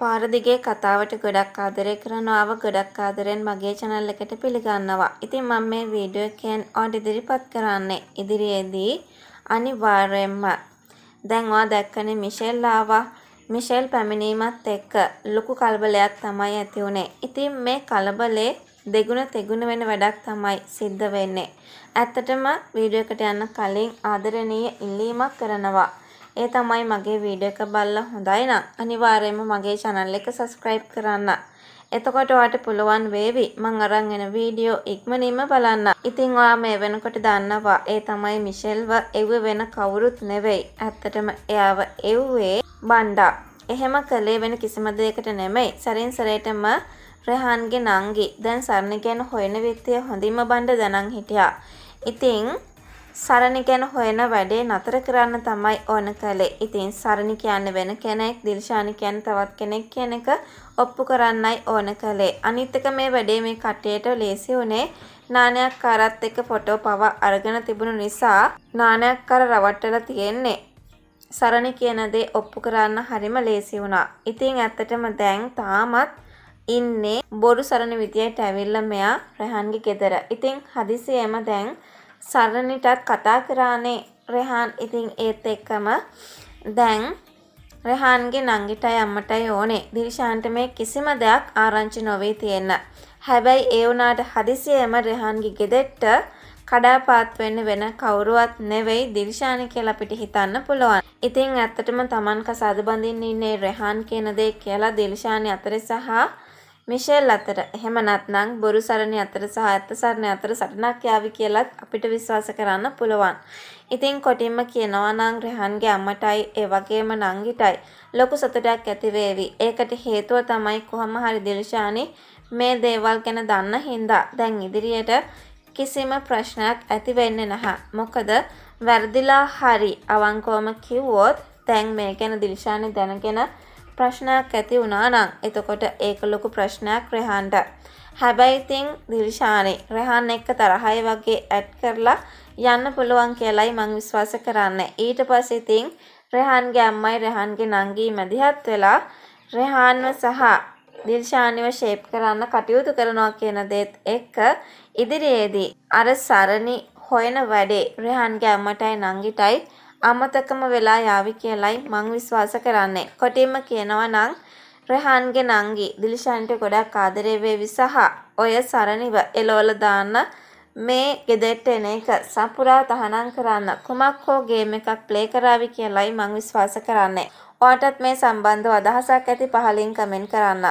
පාර දිගේ කතාවට ගොඩක් ආදරය කරනවාව ගොඩක් ආදරෙන් මගේ channel එකට පිළිගන්නවා. ඉතින් මම මේ වීඩියෝ එකෙන් ඔයාලට ඉදිරිපත් කරන්නේ ඉදිරියේදී අනිවාර්යයෙන්ම දැන් ඔයා දැක්කනේ මිෂෙල් ආවා. මිෂෙල් පැමිණීමත් එක්ක ලොකු කලබලයක් තමයි ඇති වුනේ. ඉතින් මේ කලබලේ දෙගුණ තෙගුණ වෙන වැඩක් තමයි සිද්ධ වෙන්නේ. ඇත්තටම වීඩියෝ එකට යන්න කලින් ආදරණීය ඉල්ලීමක් කරනවා. ඒ තමයි මගේ වීඩියෝ එක බලලා හොඳයි නම් අනිවාර්යයෙන්ම මගේ channel එක subscribe කරන්න. එතකොට ඔයාට පුළුවන් වේවි මං අරන් එන වීඩියෝ ඉක්මනින්ම බලන්න. ඉතින් ඔයා මේ වෙනකොට දන්නවා ඒ තමයි මිෂෙල්ව එව්ව වෙන කවුරුත් නෙවෙයි. ඇත්තටම එයාව එව්වේ බණ්ඩා. එහෙම කළේ වෙන කිසිම දෙයකට නෙමෙයි. සරින් සරේටම රෙහන්ගේ නංගි දැන් සරණ ගැන හොයන විත්තිය හොඳින්ම බණ්ඩ දැනන් හිටියා. ඉතින් සරණ ගැන හොයන වැඩේ නතර කරන්න තමයි ඕන කළේ. ඉතින් සරණ කියන්නේ වෙන කෙනෙක්, දිල්ෂාන කියන්නේ තවත් කෙනෙක් කියන එක ඔප්පු කරන්නයි ඕන කළේ. අනිත් එක මේ වැඩේ මේ කටේට ලේසි උනේ නානයක් කරත් එක ෆොටෝ පවා අරගෙන තිබුණු නිසා නානයක් කර රවට්ටලා තියෙන්නේ. සරණ කියන දේ ඔප්පු කරන්න හරිම ලේසි වුණා. ඉතින් ඇත්තටම දැන් තාමත් ඉන්නේ බොරු සරණ විදියට ඇවිල්ලා මෙයා රහන්ගේ ගෙදර. ඉතින් හදිසියෙම දැන් සරණටත් කතා කරානේ රෙහාන් ඉතින් ඒත් එක්කම දැන් රෙහාන්ගේ නංගිටයි අම්මටයි ඕනේ දිවිශාන්ට මේ කිසිම දෙයක් ආරංචි නොවී තියෙන්න. හැබැයි ඒ වුණාට හදිසියෙම රෙහාන්ගේ ගෙදෙට්ට කඩාපාත් වෙන්න වෙන කවුරුවත් නෙවෙයි දිවිශානි කියලා අපිට හිතන්න පුළුවන්. ඉතින් ඇත්තටම Taman කසාද බඳින්න ඉන්නේ රෙහාන් කියන දේ කියලා දිවිශානි අතර සහ මිෂෙල් අතර එහෙම නැත්නම් බොරු සරණ අතර සහ ඇත්ත සරණ අතර සටනක් යාවි කියලත් අපිට විශ්වාස කරන්න පුළුවන්. ඉතින් කොටින්ම කියනවා නම් රෙහන්ගේ අම්මටයි ඒ වගේම නංගිටයි ලොකු සතුටක් ඇති වේවි. ඒකට හේතුව තමයි කොහොම හරි දිල්ෂානි මේ දේවල් ගැන දන්න හින්දා දැන් ඉදිරියට කිසිම ප්‍රශ්නයක් ඇති වෙන්නේ නැහැ. මොකද වැරදිලා හරි අවංකවම කිව්වොත් දැන් මේ ගැන දිල්ෂානි දැනගෙන ප්‍රශ්නයක් ඇති වුණා නම් එතකොට ඒක ලොකු ප්‍රශ්නයක් රෙහන්ට. හැබැයි ඉතින් දිල්ෂානේ රෙහන් එක්ක තරහයි වගේ ඇඩ් කරලා යන්න පුළුවන් කියලයි මං විශ්වාස කරන්නේ. ඊට පස්සේ ඉතින් රෙහන්ගේ අම්මයි රෙහන්ගේ නංගී මැදිහත් වෙලා රෙහන්ව සහ දිල්ශානිව ෂේප් කරන්න කටයුතු කරනවා කියන දේත් එක්ක ඉදිරියේදී අර සරණි හොයන වැඩේ රෙහන්ගේ අම්මටයි නංගිටයි අමතකම වෙලා යාවි කියලයි මං විශ්වාස කරන්නේ. කොටින්ම කියනවා නම් රෙහන්ගේ නංගි දිලිෂාන්ට ගොඩක් ආදරේ වේවි සහ ඔය සරණිව එලවල දාන්න මේ ගෙදෙට්ට එන එක සපුරා තහනම් කරන්න කුමක් හෝ ගේම් එකක් ප්ලේ කරાવી කියලයි මං විශ්වාස කරන්නේ. ඔයාටත් මේ සම්බන්ධව අදහසක් ඇති පහලින් කමෙන්ට් කරන්න.